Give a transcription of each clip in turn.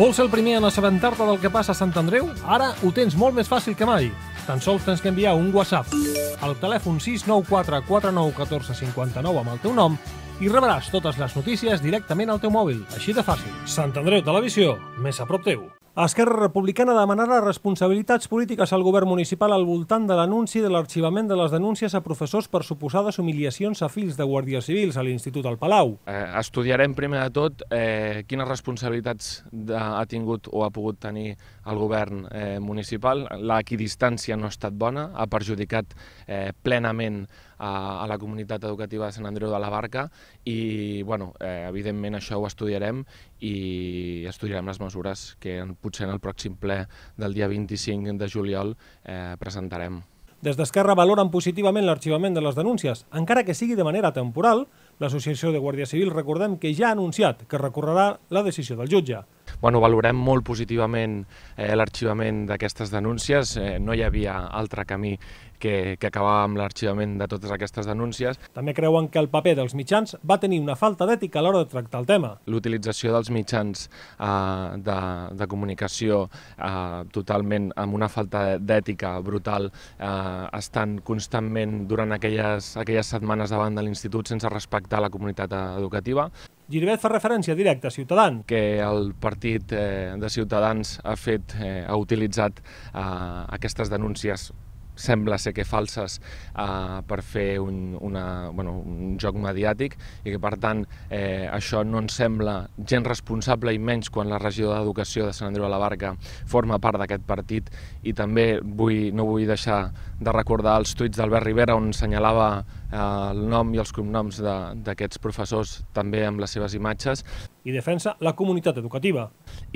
Vols ser el primer en assabentar-te del que passa a Sant Andreu? Ara ho tens molt més fàcil que mai. Tan sols tens que enviar un WhatsApp al telèfon 694 49 14 59 amb el teu nom i rebràs totes les notícies directament al teu mòbil. Així de fàcil. Sant Andreu Televisió, més a prop teu. Esquerra Republicana demanarà responsabilitats polítiques al govern municipal al voltant de l'anunci de l'arxivament de les denúncies a professors per suposades humiliacions a fills de guàrdies civils a l'Institut al Palau. Eh, estudiarem primer de tot eh, quines responsabilitats de, ha tingut o ha pogut tenir el govern eh, municipal. L'equidistància no ha estat bona, ha perjudicat eh, plenament a, a la comunitat educativa de Sant Andreu de la Barca i, bueno, eh, evidentment això ho estudiarem i estudiarem les mesures que en, potser en el pròxim ple del dia 25 de juliol eh, presentarem. Des d'Esquerra valoren positivament l'arxivament de les denúncies, encara que sigui de manera temporal, L'Associació de Guàrdia Civil recordem que ja ha anunciat que recorrerà la decisió del jutge. Bueno, valorem molt positivament eh, l'arxivament d'aquestes denúncies. Eh, no hi havia altre camí que, que acabar amb l'arxivament de totes aquestes denúncies. També creuen que el paper dels mitjans va tenir una falta d'ètica a l'hora de tractar el tema. L'utilització dels mitjans eh, de, de comunicació eh, totalment amb una falta d'ètica brutal, eh, estan constantment durant aquelles, aquelles setmanes davant de l'institut sense respectar la comunitat educativa. Giribet fa referència directa a Ciutadans. Que el partit eh, de Ciutadans ha fet, eh, ha utilitzat eh, aquestes denúncies sembla ser que falses eh, per fer un, una, bueno, un joc mediàtic i que per tant eh, això no ens sembla gens responsable i menys quan la regió d'Educació de Sant Andreu de la Barca forma part d'aquest partit i també vull, no vull deixar de recordar els tuits d'Albert Rivera on assenyalava eh, el nom i els cognoms d'aquests professors també amb les seves imatges i defensa la comunitat educativa.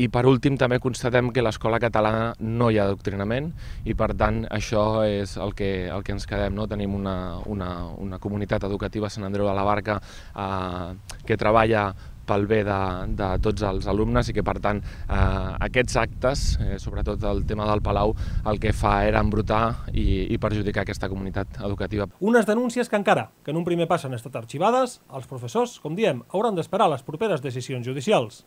I per últim també constatem que l'escola catalana no hi ha adoctrinament i per tant això és el que, el que ens quedem. No? Tenim una, una, una comunitat educativa a Sant Andreu de la Barca eh, que treballa pel bé de, de tots els alumnes i que per tant eh, aquests actes, eh, sobretot el tema del Palau, el que fa era embrutar i, i perjudicar aquesta comunitat educativa. Unes denúncies que encara, que en un primer pas han estat arxivades, els professors, com diem, hauran d'esperar les properes decisions judicials.